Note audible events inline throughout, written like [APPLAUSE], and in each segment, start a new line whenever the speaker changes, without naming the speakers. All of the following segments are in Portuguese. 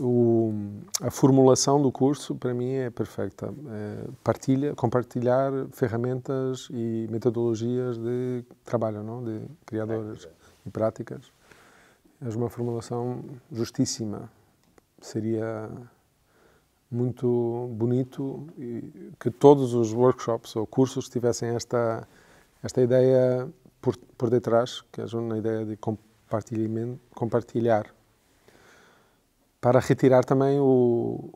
o, a formulação do curso para mim é perfeita. É partilha, compartilhar ferramentas e metodologias de trabalho, não? de criadores é, é. e práticas. É uma formulação justíssima. Seria muito bonito que todos os workshops ou cursos tivessem esta esta ideia por, por detrás, que é uma ideia de compartilhamento, compartilhar para retirar também o,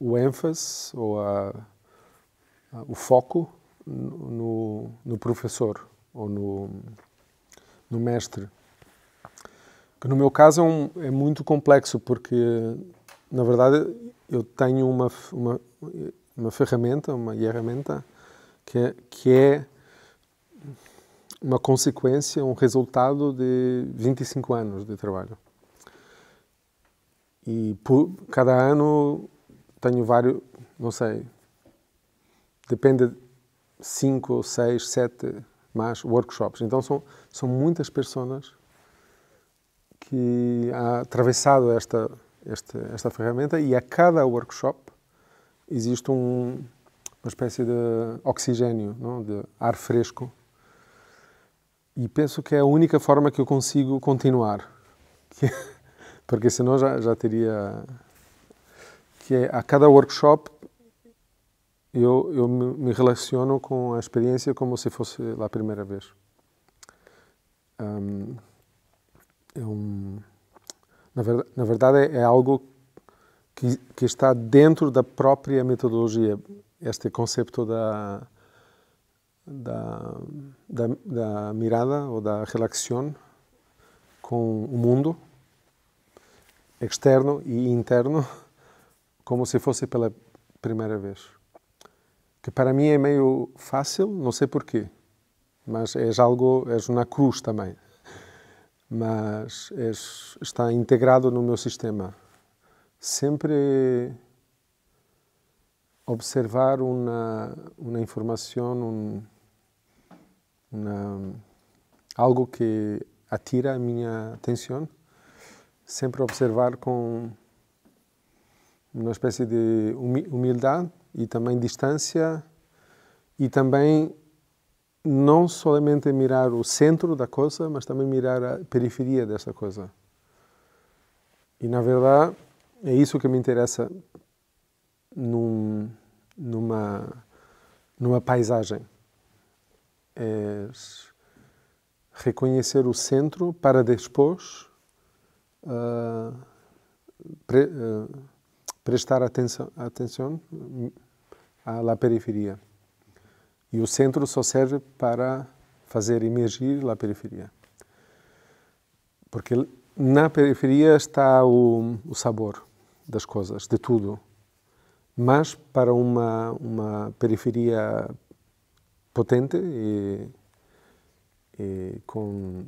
o ênfase ou a, a, o foco no, no professor ou no, no mestre. Que no meu caso é, um, é, muito complexo, porque, na verdade, eu tenho uma, uma, uma ferramenta, uma ferramenta, que, é, que é uma consequência, um resultado de 25 anos de trabalho. E por, cada ano tenho vários, não sei, depende, cinco, seis, sete mais workshops. Então são, são muitas pessoas que há atravessado esta, esta, esta ferramenta e a cada workshop existe um, uma espécie de oxigênio, não? de ar fresco. E penso que é a única forma que eu consigo continuar. [LAUGHS] Que é porque senão já, já teria. Que é, a cada workshop eu, eu me relaciono com a experiência como se fosse lá a primeira vez. Um, é um, na, verdade, na verdade, é algo que, que, está dentro da própria metodologia, este conceito da, da, da, da mirada ou da relação com o mundo externo e interno, como se fosse pela primeira vez. Que para mim é meio fácil, não sei porquê, mas é algo, é uma cruz também. Mas é, está integrado no meu sistema. Sempre observar uma, uma informação, um, uma, algo que atira a minha atenção sempre observar com uma espécie de humildade e também distância e também não somente mirar o centro da coisa, mas também mirar a periferia dessa coisa. E na verdade é isso que me interessa num, numa numa paisagem. É reconhecer o centro para depois uh, pre, uh, prestar atenção, à periferia. E o centro só serve para fazer emergir a periferia. Porque na periferia está o, o sabor das coisas, de tudo. Mas para uma, uma periferia potente e, e com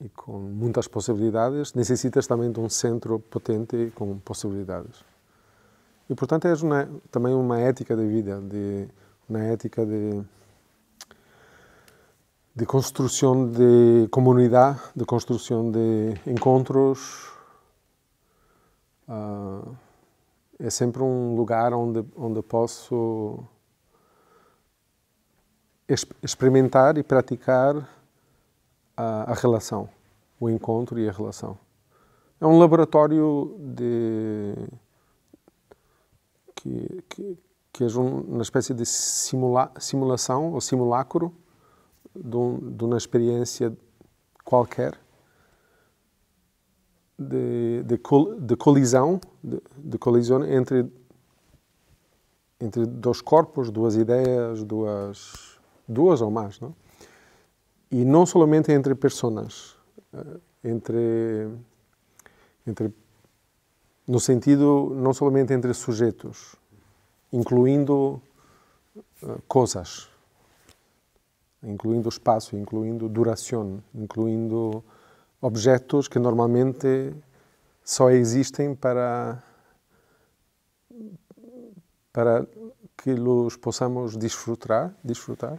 e com muitas possibilidades, necessitas também de um centro potente com possibilidades. E, portanto, é uma, também uma ética de vida, de, uma ética de, de construção de comunidade, de construção de encontros. Uh, é sempre um lugar onde, onde posso experimentar e praticar a, a relação, o encontro e a relação. É um laboratório de que, que, que é uma espécie de simula, simulação ou simulacro de, um, de uma experiência qualquer de, de, col, de colisão, de, de, colisão entre, entre dois corpos, duas ideias, duas, duas ou mais, não? e não somente entre pessoas, eh, entre, entre no sentido não somente entre sujeitos, incluindo uh, eh, coisas, incluindo espaço, incluindo duração, incluindo objetos que normalmente só existem para para que los possamos desfrutar, desfrutar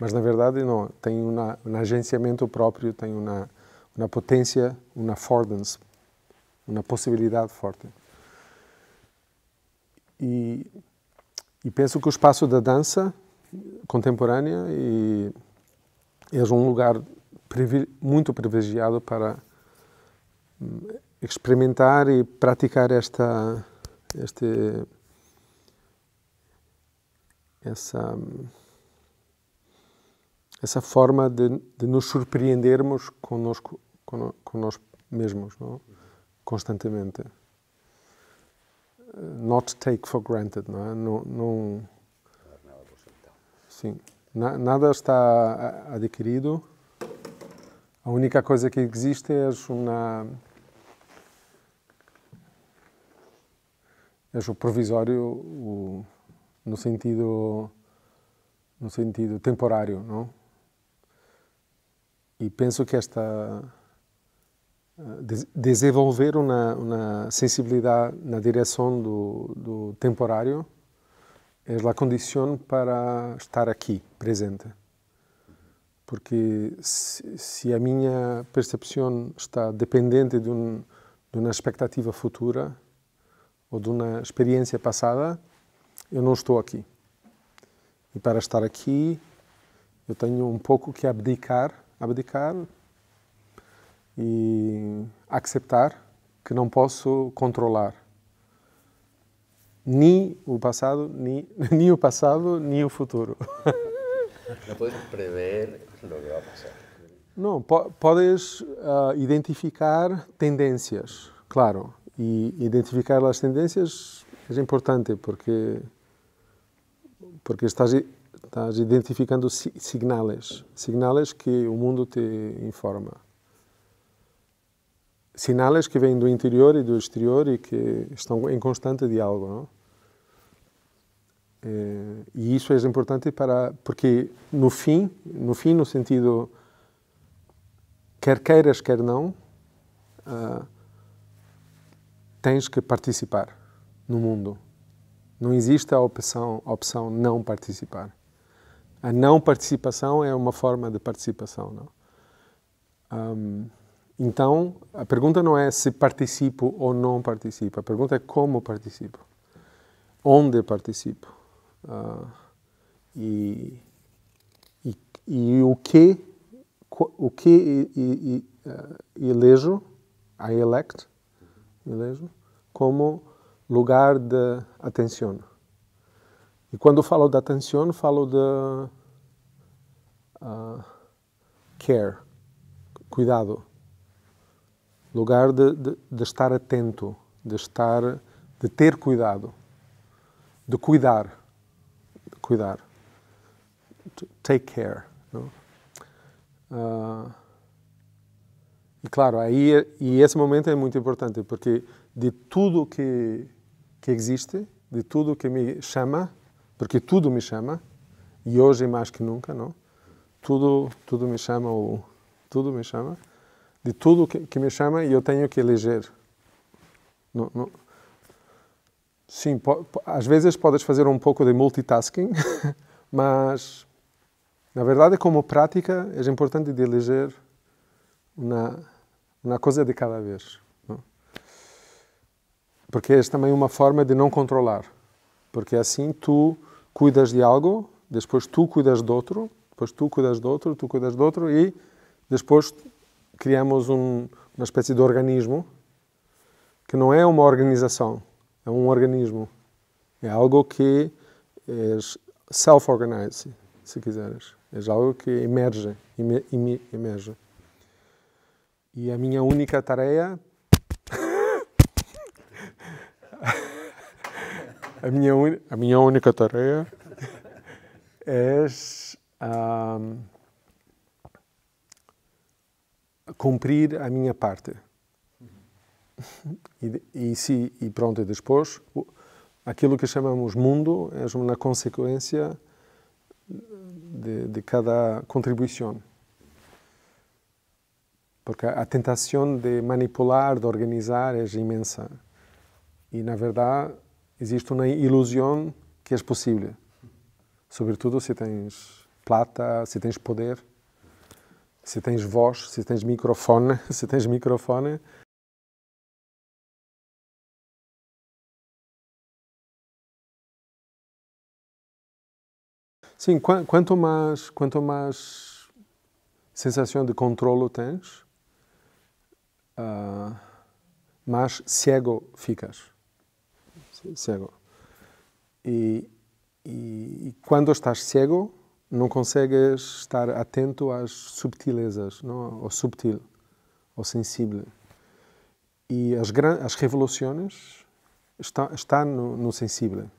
mas na verdade não, tem uma, um agenciamento próprio, tem uma, uma potência, uma affordance, uma possibilidade forte. E, e penso que o espaço da dança contemporânea e, é um lugar privi, muito privilegiado para hum, experimentar e praticar esta este essa hum, essa forma de, de nos surpreendermos conosco, conosco, conosco nós mesmos, não? constantemente. Eh, not take for granted, não é? Não, não... Sim, Na, nada está adquirido. A única coisa que existe é uma é o provisório o, no sentido no sentido temporário, não? e penso que esta eh, desenvolver uma, uma sensibilidade na direção do, do temporário é a condição para estar aqui presente porque se, se a minha percepção está dependente de, um, de uma expectativa futura ou de uma experiência passada, eu não estou aqui. E para estar aqui, eu tenho um pouco que abdicar abdicar e aceitar que não posso controlar nem o passado, nem, [LAUGHS] nem o passado, nem o futuro. [LAUGHS] Não podes prever o que vai passar. Não, po podes uh, identificar tendências, claro. E identificar as tendências é importante porque porque estás Estás identificando sinais, sinais que o mundo te informa. Sinais que vêm do interior e do exterior e que estão em constante diálogo, não? É, e isso é importante para porque no fim, no fim no sentido quer queiras quer não, uh, tens que participar no mundo. Não existe a opção, a opção não participar a não participação é uma forma de participação, não? Um, então, a pergunta não é se participo ou não participo, a pergunta é como participo, onde participo uh, e, e, e, o que, o que e, e, uh, elejo, I elect, elejo, como lugar de atenção. E quando falo da atenção, falo da uh, care, cuidado, lugar de, de, de estar atento, de estar, de ter cuidado, de cuidar, de cuidar, to take care. Uh, e claro, aí é, e esse momento é muito importante porque de tudo que que existe, de tudo que me chama, porque tudo me chama, e hoje mais que nunca, não? Tudo, tudo me chama, o tudo me chama, de tudo que, que me chama e eu tenho que eleger. Não, não. Sim, po, às vezes podes fazer um pouco de multitasking, [LAUGHS] mas na verdade, como prática, é importante de eleger uma, uma coisa de cada vez. Não? Porque é também uma forma de não controlar. Porque assim tu cuidas de algo, depois tu cuidas do outro, depois tu cuidas do outro, tu cuidas do outro e depois criamos um, uma espécie de organismo que não é uma organização, é um organismo. É algo que é self-organized, se quiseres. É algo que emerge, emerge. E a minha única tarefa [LAUGHS] A minha, un... a minha única tarefa é um, cumprir a minha parte. E, e, se, e pronto, e depois, aquilo que chamamos mundo é uma consequência de, de cada contribuição. Porque a tentação de manipular, de organizar é imensa. E, na verdade, existe uma ilusão que é possível, sobretudo se tens plata, se tens poder, se tens voz, se tens microfone, [LAUGHS] se tens microfone. Sim, quanto mais, quanto mais sensação de controlo tens, uh, mais cego ficas cego. E, e, e, quando estás cego, não consegues estar atento às subtilezas, não? ao subtil, ao sensível. E as, as revoluções está, está no, no sensível.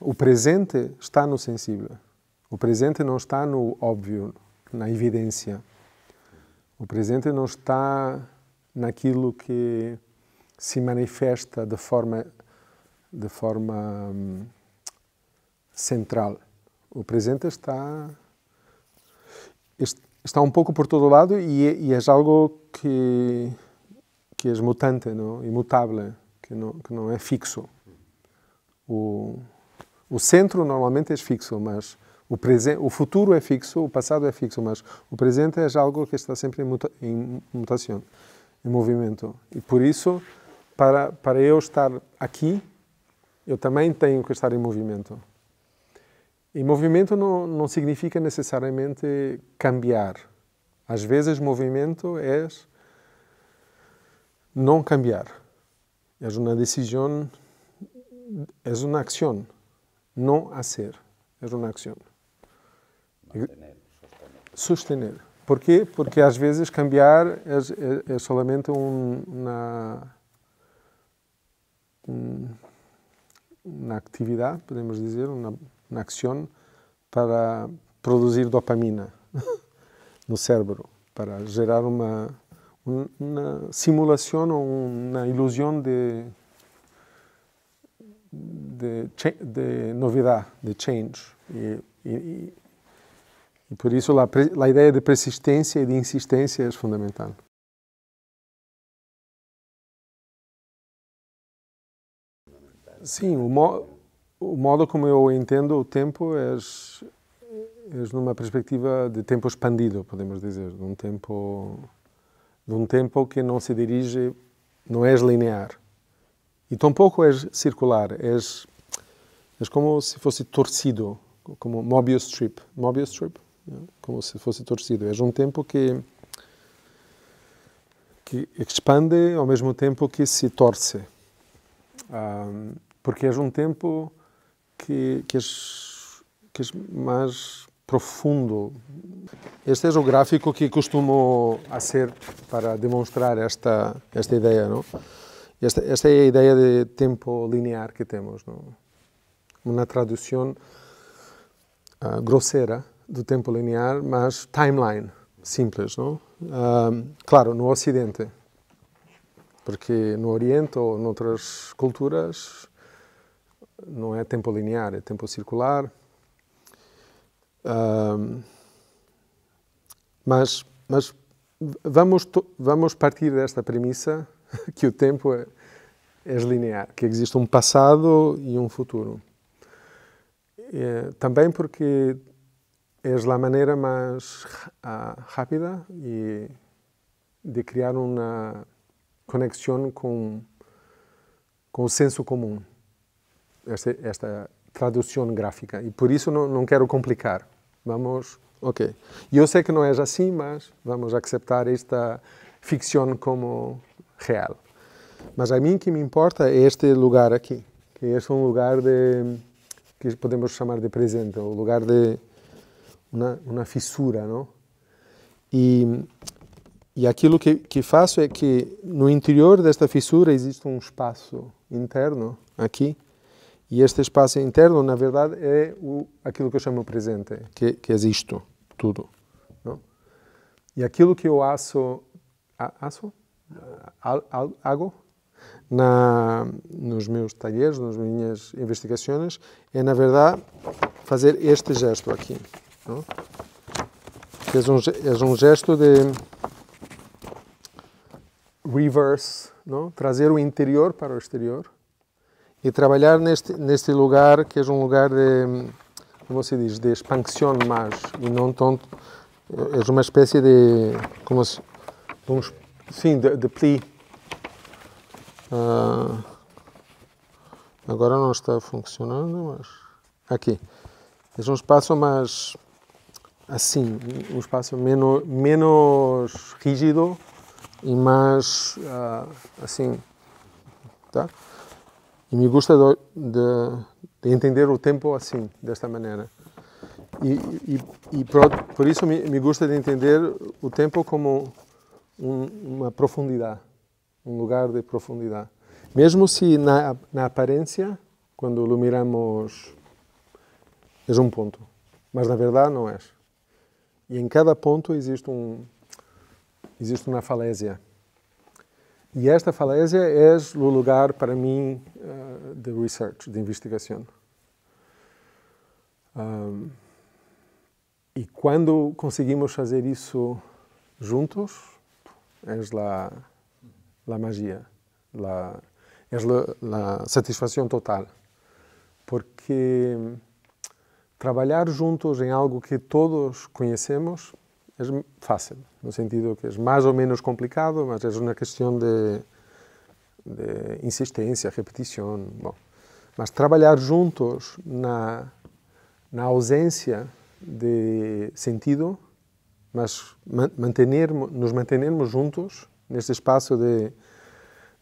O presente está no sensível. O presente não está no óbvio, na evidência. O presente não está naquilo que se manifesta de forma de forma hum, central. O presente está, está um pouco por todo lado e, é, e é algo que, que é mutante, não? imutável, que não, que não é fixo. O, o centro normalmente é fixo, mas o, presente, o futuro é fixo, o passado é fixo, mas o presente é algo que está sempre em, muta, em mutação, em movimento. E por isso, para, para eu estar aqui, eu também tenho que estar em movimento. E movimento não, não significa necessariamente cambiar. Às vezes, movimento é não cambiar. É uma decisão, é uma ação. Não ser, é uma ação. Sustener. sostener. Por quê? Porque às vezes cambiar é, é, é solamente um, uma. Um, uma atividade, podemos dizer uma una para produzir dopamina [LAUGHS] no cérebro, para gerar uma, uma simulação ou uma ilusão de, de, de novidade, de change. E, e, e por isso a ideia de persistência e de insistência é fundamental. Sim, o, mo o modo como eu entendo o tempo é, é numa perspectiva de tempo expandido, podemos dizer, de um tempo de um tempo que não se dirige, não é linear. E tampouco é circular, é é como se fosse torcido, como Mobius strip, Mobius strip, né? como se fosse torcido. É um tempo que que expande ao mesmo tempo que se torce. Um, porque é um tempo que, que, que mais profundo. Este é o gráfico que costumo fazer para demonstrar esta, esta ideia, não? Esta, esta é a ideia de tempo linear que temos, não? Uma tradução uh, ah, grosseira do tempo linear, mas timeline, simples, não? Uh, ah, claro, no Ocidente, porque no Oriente ou noutras culturas não é tempo linear, é tempo circular. Um, mas, mas vamos, vamos partir desta premissa [LAUGHS] que o tempo é, é linear, que existe um passado e um futuro. também porque é a maneira mais rápida e de criar uma conexão com, com o senso comum esta, esta tradução gráfica e por isso não, não quero complicar. Vamos, ok. Eu sei que não é assim, mas vamos aceitar esta ficção como real. Mas a mim que me importa é este lugar aqui, que é um lugar de que podemos chamar de presente, o lugar de uma, uma fissura, não? E, e aquilo que, que faço é que no interior desta fissura existe um espaço interno aqui e este espaço interno, na verdade, é o, aquilo que eu chamo presente, que, que existe tudo. Não? E aquilo que eu acho, aço Al, hago na, nos meus talheres, nas minhas investigações, é, na verdade, fazer este gesto aqui. Não? Que é, um, é um gesto de reverse, não? trazer o interior para o exterior e trabalhar neste, neste lugar, que é um lugar de, como se diz, de expansão mais, e não tanto, é uma espécie de, como se, vamos sim, de, de pli. Uh, agora não está funcionando, mas aqui. É um espaço mais assim, um espaço menos, menos rígido e mais uh, assim, tá? E me gusta de, de, entender o tempo assim, desta maneira. E, e, e por, por, isso me, me, gusta de entender o tempo como um, uma profundidade, um lugar de profundidade. Mesmo se na, na aparência, quando o miramos, é um ponto, mas na verdade não é. E em cada ponto existe, um, existe uma falésia. E esta falésia é o lugar para mim uh, de research, de investigação. Um, e quando conseguimos fazer isso juntos, é a, a magia, la, é a satisfação total. Porque trabalhar juntos em algo que todos conhecemos é fácil, no sentido que é mais ou menos complicado, mas é uma questão de, de insistência, repetição. Bom, mas trabalhar juntos na, na ausência de sentido, mas manter, nos mantermos juntos neste espaço de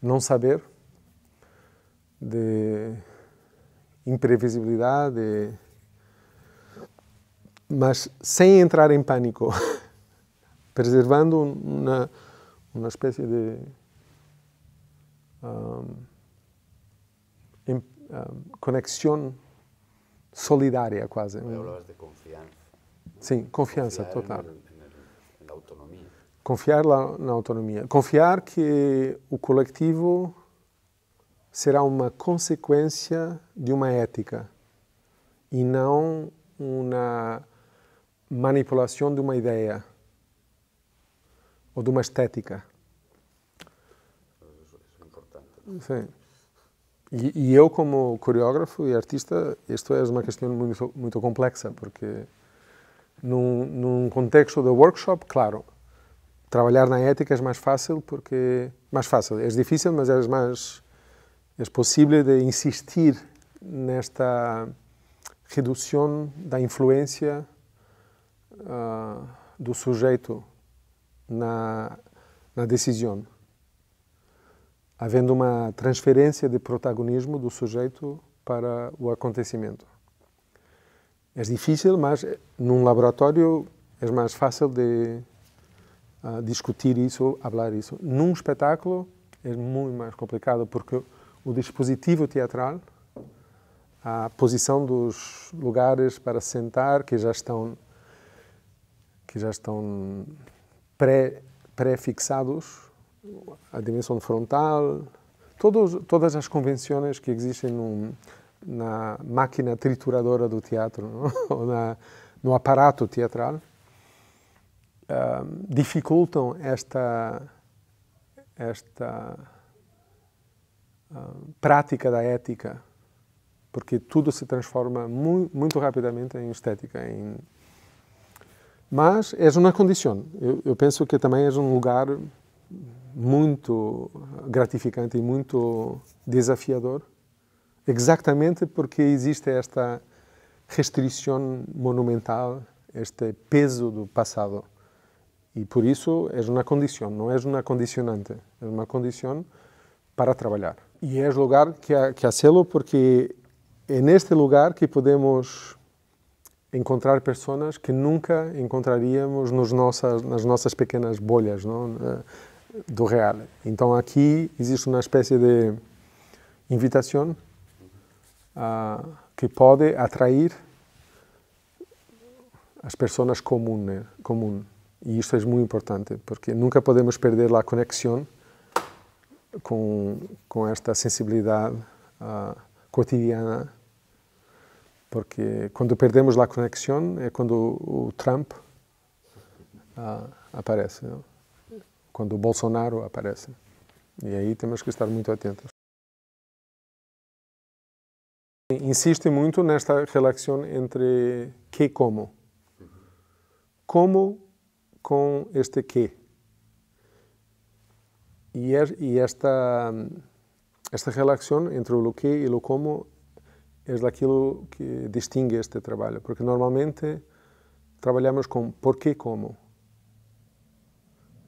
não saber, de imprevisibilidade, de, mas sem entrar em pânico. [LAUGHS] preservando uma, uma espécie de um, um, conexão solidária, quase. Palavras de confiança. Sim, confiança Confiar total. na autonomia. Confiar na autonomia. Confiar que o coletivo será uma consequência de uma ética e não uma manipulação de uma ideia ou de uma estética. Isso é importante. Sim. E, e, eu, como coreógrafo e artista, isto é uma questão muito, muito complexa, porque num, num contexto de workshop, claro, trabalhar na ética é mais fácil, porque... Mais fácil, é difícil, mas é mais... É possível de insistir nesta redução da influência uh, do sujeito na, na decisão, havendo uma transferência de protagonismo do sujeito para o acontecimento. É difícil, mas eh, num laboratório é mais fácil de uh, discutir isso, falar isso. Num espetáculo é muito mais complicado porque o dispositivo teatral, a posição dos lugares para sentar que já estão que já estão pré-fixados, pré a dimensão frontal, todos, todas as convenções que existem num, na máquina trituradora do teatro, [LAUGHS] ou na, no aparato teatral, uh, dificultam esta, esta uh, prática da ética, porque tudo se transforma mu muito rapidamente em estética, em mas és uma condição. Eu, eu penso que também és um lugar muito gratificante e muito desafiador, exatamente porque existe esta restrição monumental, este peso do passado. E por isso és uma condição, não és uma condicionante, é uma condição para trabalhar. E és lugar que, que lo porque é neste lugar que podemos encontrar pessoas que nunca encontraríamos nos nossas, nas nossas pequenas bolhas não? Eh, do real. Então aqui existe uma espécie de invitação uh, que pode atrair as pessoas comuns, né? comum. E isso é muito importante, porque nunca podemos perder a conexão com, com esta sensibilidade uh, cotidiana porque quando perdemos a conexão é quando o Trump ah, aparece, não? quando o Bolsonaro aparece. E aí temos que estar muito atentos. Insiste muito nesta relação entre que e como. Como com este que. E é, esta, esta relação entre o que e o como é daquilo que distingue este trabalho, porque normalmente trabalhamos com porquê como.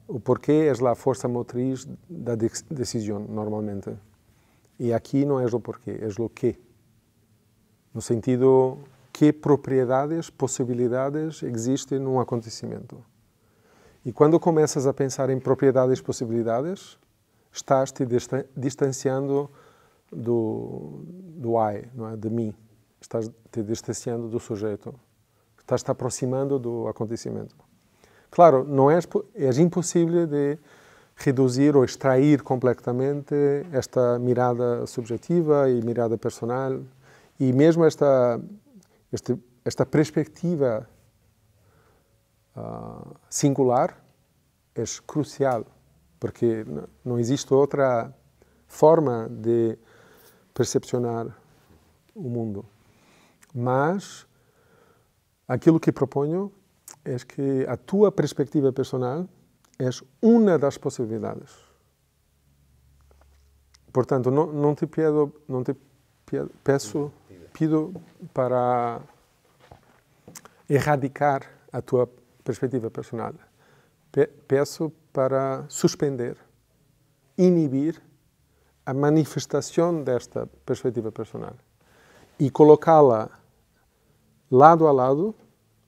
O porquê é a força motriz da decisão, normalmente. E aqui não é o porquê, é o quê. No sentido, que propriedades, possibilidades existem num acontecimento. E quando começas a pensar em propriedades, possibilidades, estás te distanciando do, do I, não é? de mim. Estás te distanciando do sujeito. Estás te aproximando do acontecimento. Claro, não é, é impossível de reduzir ou extrair completamente esta mirada subjetiva e mirada personal e mesmo esta esta esta perspectiva uh, singular é crucial porque não existe outra forma de percepcionar o mundo. Mas aquilo que proponho é que a tua perspectiva personal é uma das possibilidades. Portanto, não, não te pido, não te pido, peço, pido para erradicar a tua perspectiva personal. Peço para suspender, inibir a manifestação desta perspectiva personal e colocá-la lado a lado,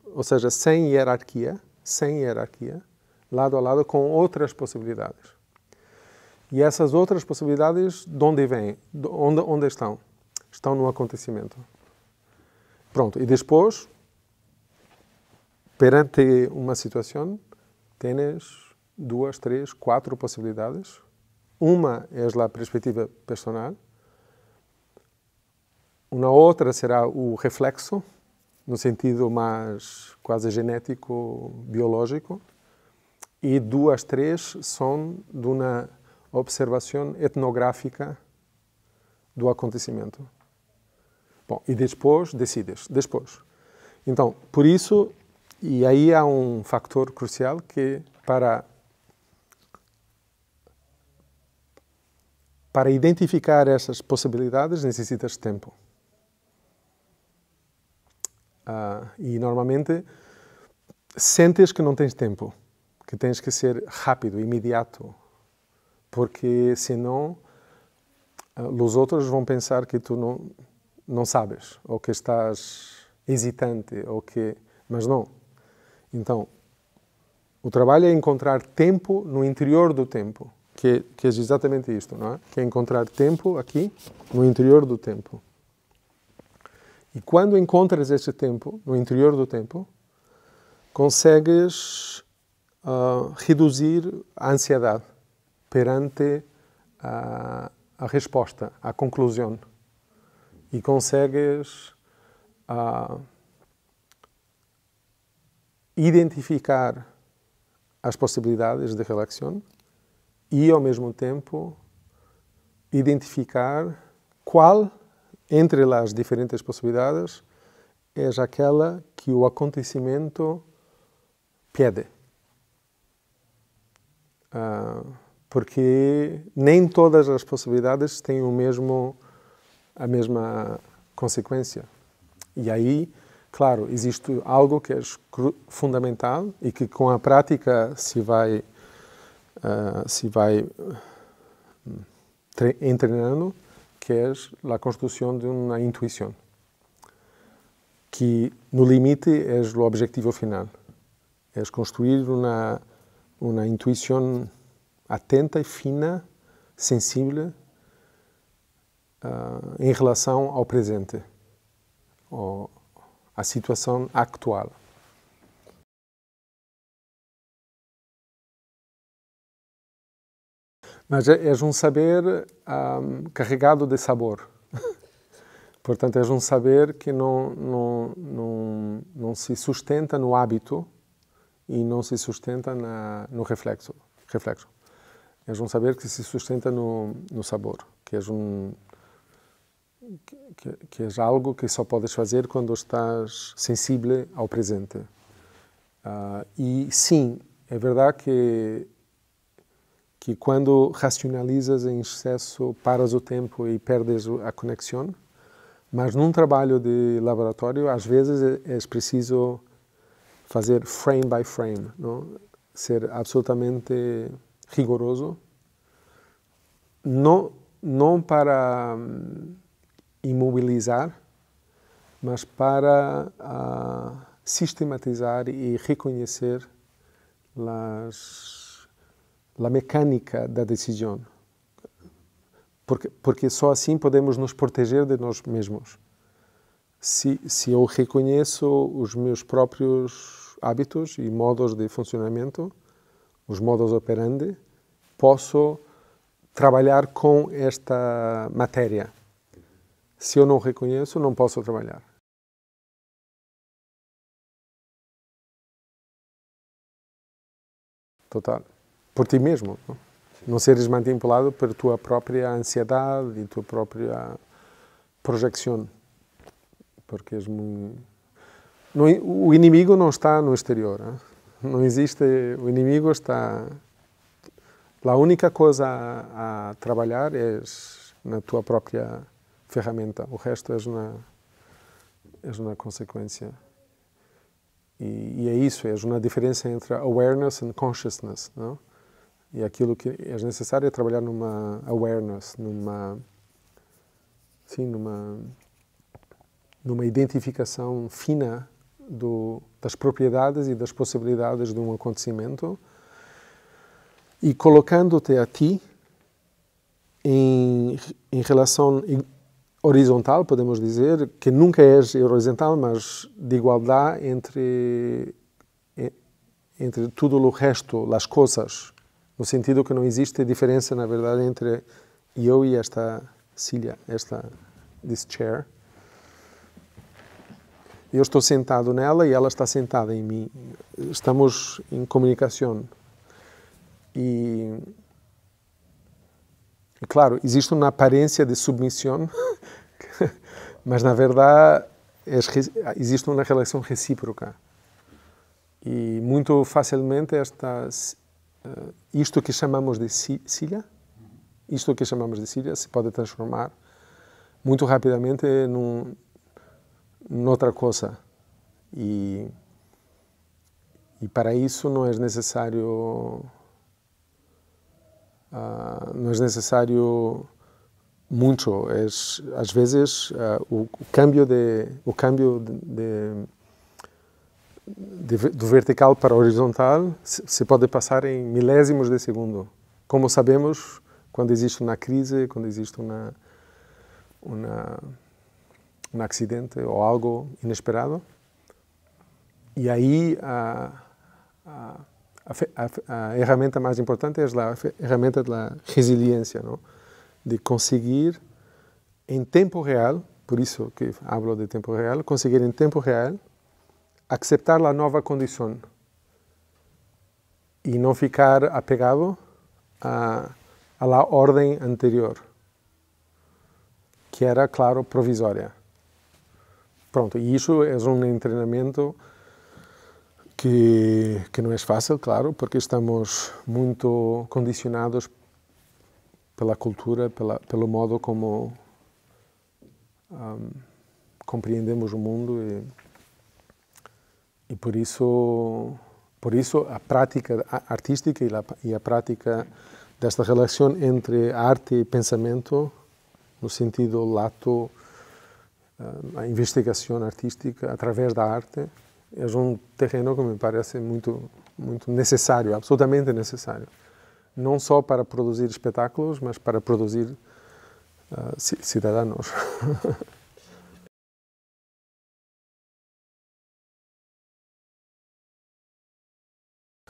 ou seja, sem hierarquia, sem hierarquia, lado a lado com outras possibilidades. E essas outras possibilidades, de onde vêm? De onde, onde estão? Estão no acontecimento. Pronto, e depois, perante uma situação, tens duas, três, quatro possibilidades uma é a perspectiva personal, uma outra será o reflexo, no sentido mais quase genético, biológico, e duas, três são de uma observação etnográfica do acontecimento. Bom, e depois decides, depois. Então, por isso, e aí há um fator crucial que para Para identificar essas possibilidades necessitas tempo. Uh, e normalmente sentes que não tens tempo, que tens que ser rápido, imediato, porque senão uh, os outros vão pensar que tu não, não sabes, ou que estás hesitante, ou que. Mas não. Então, o trabalho é encontrar tempo no interior do tempo que, que é exatamente isto, não é? Que é encontrar tempo aqui, no interior do tempo. E quando encontras esse tempo, no interior do tempo, consegues uh, reduzir a ansiedade perante a, a, resposta, a conclusão. E consegues uh, identificar as possibilidades de relação e, ao mesmo tempo, identificar qual, entre as diferentes possibilidades, é aquela que o acontecimento pede. Ah, porque nem todas as possibilidades têm o mesmo, a mesma consequência. E aí, claro, existe algo que é fundamental e que com a prática se vai uh, se vai treinando, que é a construção de uma intuição, que no limite é o objetivo final, é construir uma, uma intuição atenta e fina, sensível, uh, em relação ao presente, ou à situação actual. Mas é, és um saber um, carregado de sabor. [LAUGHS] Portanto, és um saber que não, não, não, não se sustenta no hábito e não se sustenta na, no reflexo. reflexo. És um saber que se sustenta no, no sabor, que é um que, que algo que só podes fazer quando estás sensível ao presente. Uh, e sim, é verdade que que quando racionalizas em excesso, paras o tempo e perdes a conexão. Mas num trabalho de laboratório, às vezes é, é, preciso fazer frame by frame, não? ser absolutamente rigoroso, não, não para hum, imobilizar, mas para uh, sistematizar e reconhecer as a mecânica da decisão. Porque, porque só assim podemos nos proteger de nós mesmos. Se, se eu reconheço os meus próprios hábitos e modos de funcionamento, os modos operandi, posso trabalhar com esta matéria. Se eu não reconheço, não posso trabalhar. Total por ti mesmo. Não, não seres manipulado pela tua própria ansiedade e tua própria projeção. Porque és muito... o inimigo não está no exterior. Não, não existe. O inimigo está. A única coisa a, a trabalhar é na tua própria ferramenta. O resto é uma é uma consequência. E, e, é isso, é uma diferença entre awareness e consciousness, não? E aquilo que é necessário é trabalhar numa awareness, numa sim, numa numa identificação fina do, das propriedades e das possibilidades de um acontecimento e colocando-te a ti em, em relação horizontal, podemos dizer, que nunca és horizontal, mas de igualdade entre entre tudo o resto, as coisas no sentido que não existe diferença, na verdade, entre eu e esta Cília, esta this chair. Eu estou sentado nela e ela está sentada em mim. Estamos em comunicação. E, claro, existe uma aparência de submissão, [LAUGHS] mas na verdade é existe uma relação recíproca. E muito facilmente esta eh, isto que chamamos de silha, isto que chamamos de silha se pode transformar muito rapidamente num, noutra coisa. E, e para isso não é necessário Uh, não é necessário muito. É, às vezes uh, o, o, câmbio de o câmbio de, de do vertical para horizontal se pode passar em milésimos de segundo. Como sabemos, quando existe uma crise, quando existe uma, uma, um acidente ou algo inesperado, e aí a, a, a, a ferramenta mais importante é a ferramenta da resiliência, não? de conseguir em tempo real, por isso que falo de tempo real, conseguir em tempo real aceitar a nova condição e não ficar apegado a, a la ordem anterior, que era, claro, provisória. Pronto, e isso é um treinamento que, que não é fácil, claro, porque estamos muito condicionados pela cultura, pela, pelo modo como um, compreendemos o mundo e por isso, por isso a prática artística e a, e a prática desta relação entre arte e pensamento, no sentido lato, eh, a investigação artística através da arte, é um terreno que me parece muito, muito necessário, absolutamente necessário. Não só para produzir espetáculos, mas para produzir uh, eh, cidadãos. [LAUGHS]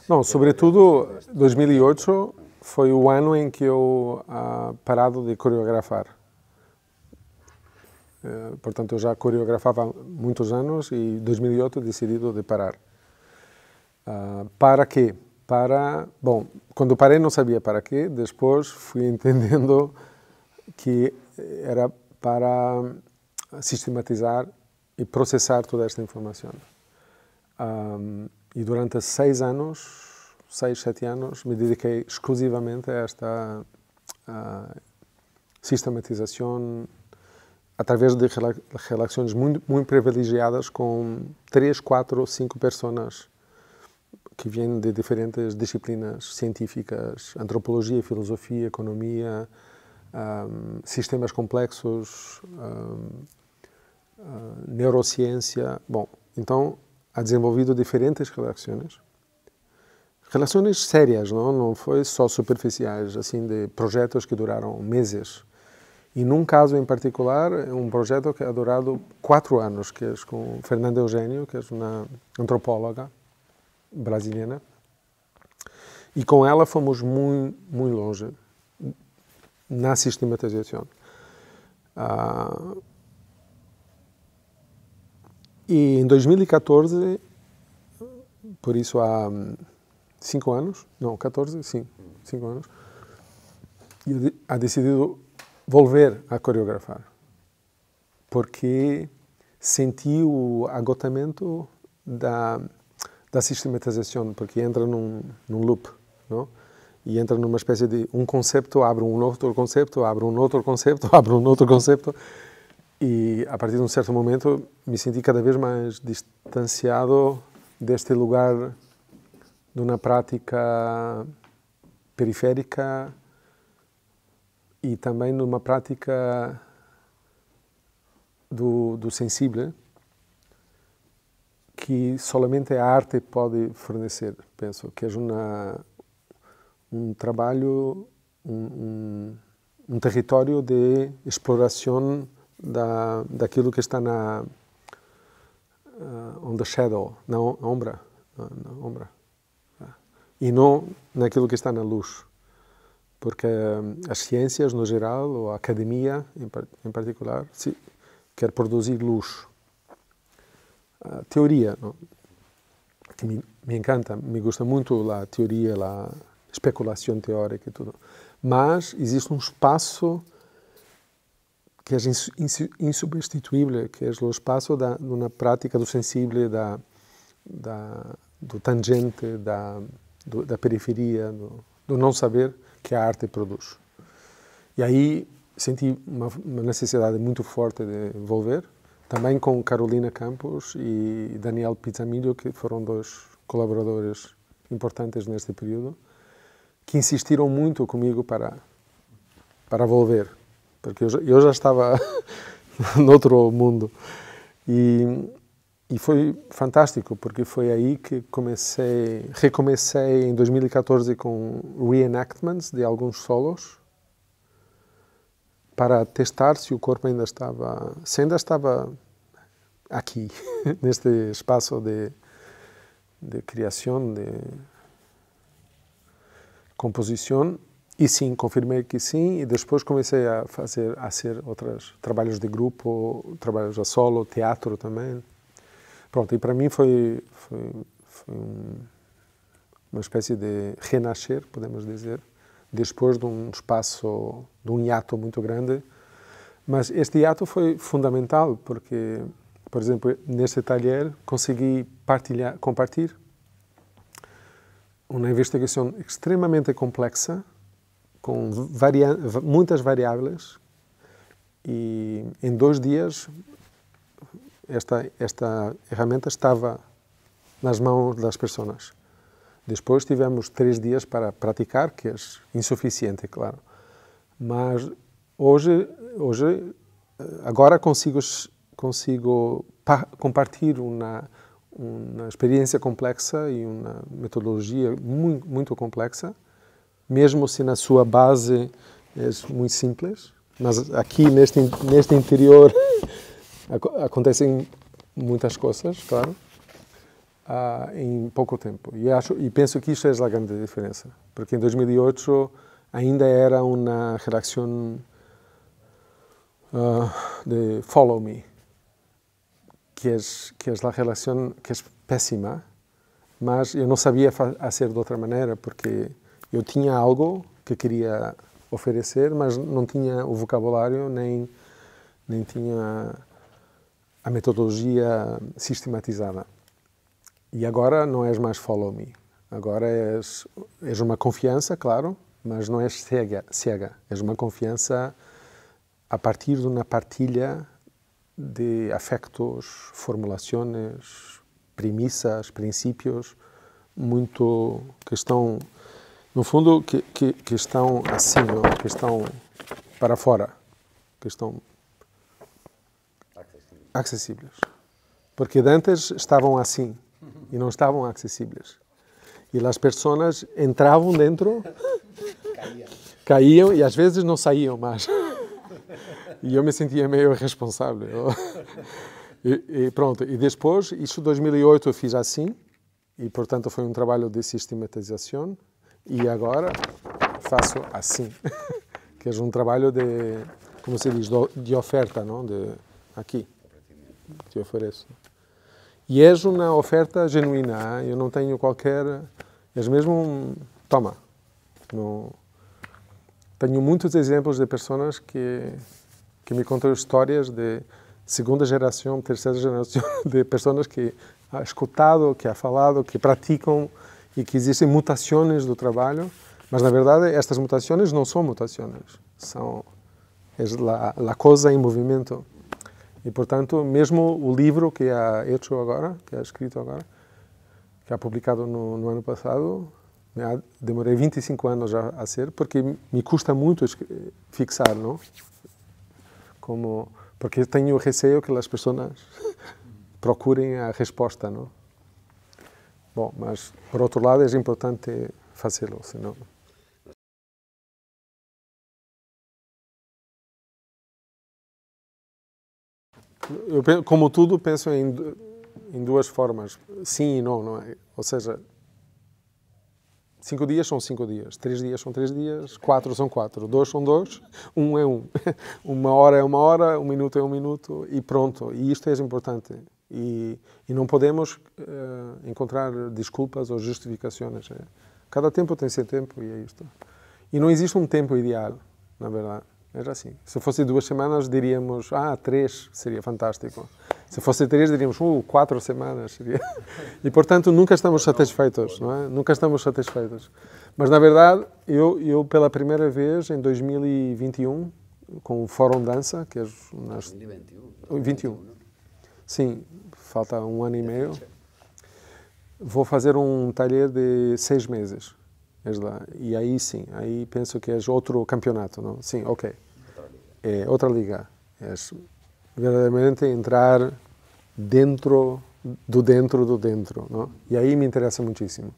Não, sobretudo 2008 foi o ano em que eu ah, parado de coreografar. Eh, portanto, eu já coreografava muitos anos e 2008 decidido de parar. Ah, para quê? Para, bom, quando parei não sabia para quê, depois fui [LAUGHS] entendendo que era para sistematizar e processar toda esta informação. E durante seis anos, seis, sete anos, me dediquei exclusivamente a esta a sistematização através de relações muito, muito privilegiadas com três, quatro ou cinco pessoas que vêm de diferentes disciplinas científicas, antropologia, filosofia, economia, um, sistemas complexos, um, uh, ah, neurociência. Bom, então ha desenvolvido diferentes relações, relações sérias, não, não foi só superficiais, assim de projetos que duraram meses. E num caso em particular, um projeto que ha durado quatro anos, que é com Fernanda Eugênio, que é uma antropóloga brasileira. E com ela fomos muito, muito longe na sistematização. E em 2014, por isso há 5 hum, anos, não, 14, sim, 5 anos, eu a decidido volver a coreografar, porque senti o agotamento da, da sistematização, porque entra num, num loop, não? e entra numa espécie de um conceito, abre um outro conceito, abre um outro conceito, [LAUGHS] abre um outro conceito, e a partir de um certo momento me senti cada vez mais distanciado deste lugar de uma prática periférica e também numa prática do, do sensível que somente a arte pode fornecer. Penso que é uma, um trabalho, um, um, um território de exploração da, daquilo que está na uh, on the shadow, na ombra, na, na ombra. Ah. E não naquilo que está na luz. Porque ah, as ciências, no geral, ou a academia em, em particular, se quer produzir luz. teoria, não? que me, me encanta, me gusta muito a teoria, a especulação teórica e tudo. Mas existe um espaço que é insubstituível, que é o espaço da uma prática do sensível, da, da, do tangente, da, do, da periferia, do, do, não saber que a arte produz. E aí senti uma, uma necessidade muito forte de envolver, também com Carolina Campos e Daniel Pizzamilho, que foram dois colaboradores importantes neste período, que insistiram muito comigo para para volver porque eu já, eu já estava [LAUGHS] noutro mundo. E, e foi fantástico, porque foi aí que comecei, recomecei em 2014 com reenactments de alguns solos para testar se o corpo ainda estava, se ainda estava aqui, [LAUGHS] neste espaço de, de criação, de composição e sim, confirmei que sim, e depois comecei a fazer a ser outros trabalhos de grupo, trabalhos a solo, teatro também. Pronto, e para mim foi, foi, foi uma espécie de renascer, podemos dizer, depois de um espaço, de um hiato muito grande. Mas este hiato foi fundamental, porque, por exemplo, neste talher consegui partilhar, compartilhar uma investigação extremamente complexa, com varia muitas variáveis e em dois dias esta, esta ferramenta estava nas mãos das pessoas. Depois tivemos três dias para praticar, que é insuficiente, claro. Mas hoje, hoje eh, agora consigo, consigo compartilhar uma, uma experiência complexa e uma metodologia muito, muito complexa mesmo se na sua base é muito simples, mas aqui neste neste interior [LAUGHS] acontecem muitas coisas, claro, ah, em pouco tempo. E acho e penso que isso é a grande diferença, porque em 2008 ainda era uma relação uh, ah, de Follow Me, que é que é a relação que é péssima, mas eu não sabia fazer de outra maneira porque eu tinha algo que queria oferecer, mas não tinha o vocabulário nem nem tinha a metodologia sistematizada. E agora não és mais follow me. Agora és, és uma confiança, claro, mas não és cega, cega. És uma confiança a partir de uma partilha de afectos, formulações, premissas, princípios muito que estão no fundo, que, que, que estão assim, que estão para fora, que estão acessíveis. Porque antes estavam assim e não estavam acessíveis. E as pessoas entravam dentro, caíam. e às vezes não saíam mais. E eu me sentia meio responsável. E, e, pronto, e depois, isso 2008 eu fiz assim, e portanto foi um trabalho de sistematização e agora faço assim, [LAUGHS] que é um trabalho de, como se diz, de oferta, não? De, aqui, te ofereço. E és uma oferta genuína, eu não tenho qualquer... És mesmo um... Toma. Não... Tenho muitos exemplos de pessoas que, que me contam histórias de segunda geração, terceira geração, [LAUGHS] de pessoas que há ah, escutado, que há falado, que praticam e que existem mutações do trabalho, mas na verdade estas mutações não são mutações, são é a, a coisa em movimento. E portanto, mesmo o livro que é hecho agora, que é escrito agora, que é publicado no, no ano passado, há, demorei 25 anos a, a ser, porque me custa muito fixar, não? Como, porque tenho receio que as pessoas [LAUGHS] procurem a resposta, não? Bom, mas por outro lado é importante fazê-lo, senão Eu, como tudo, penso em, em, duas formas, sim e não, não é? Ou seja, cinco dias são cinco dias, três dias são três dias, quatro são quatro, dois são dois, [LAUGHS] um é um. [LAUGHS] Uma hora é uma hora, um minuto é um minuto e pronto. E isto é importante. E, e não podemos uh, encontrar desculpas ou justificações. Né? Cada tempo tem seu tempo e é isto. E não existe um tempo ideal, na verdade. é assim. Se fosse duas semanas, diríamos, ah, três seria fantástico. Se fosse três, diríamos, uh, quatro semanas seria. E, portanto, nunca estamos satisfeitos, não é? Nunca estamos satisfeitos. Mas, na verdade, eu, eu pela primeira vez, em 2021, com o Fórum Dança, que é nas... 2021? 21. Sim, falta um ano e é meio. Vou fazer um talher de seis meses. E aí sim, aí penso que é outro campeonato, não? Sim, ok. É outra liga. É verdadeiramente entrar dentro do dentro do dentro, não? E aí me interessa muitíssimo.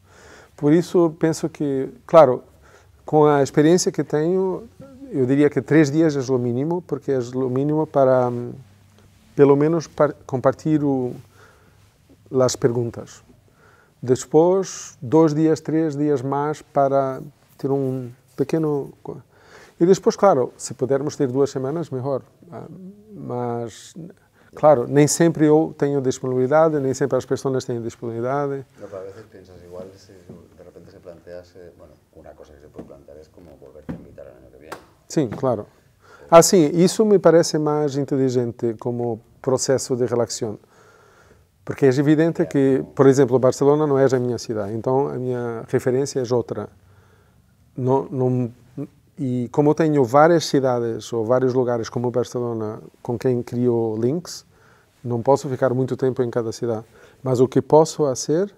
Por isso penso que, claro, com a experiência que tenho, eu diria que três dias é o mínimo, porque é o mínimo para hum, pelo menos compartilho as perguntas. Depois, dois dias, três dias mais para ter um pequeno... E depois, claro, se pudermos ter duas semanas, melhor. Ah, mas, claro, nem sempre eu tenho disponibilidade, nem sempre as pessoas têm disponibilidade. No, pero a veces piensas igual, se de repente se planteas, bueno, una cosa que se pode plantear é como volver a invitar el año que vem. Sim, claro. Assim, isso me parece mais inteligente como processo de relação. Porque é evidente que, por exemplo, Barcelona não é a minha cidade, então a minha referência é outra. Não, não, e como eu tenho várias cidades ou vários lugares como Barcelona com quem crio links, não posso ficar muito tempo em cada cidade. Mas o que posso fazer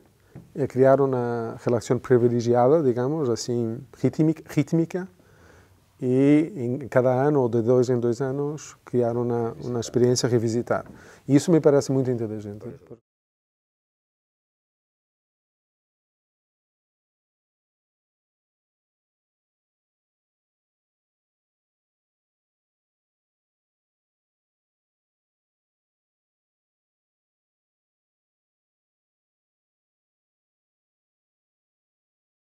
é criar uma relação privilegiada, digamos assim, rítmica, rítmica e em cada ano ou de dois em dois anos criar uma, uma experiência revisitada revisitar. E isso me parece muito inteligente.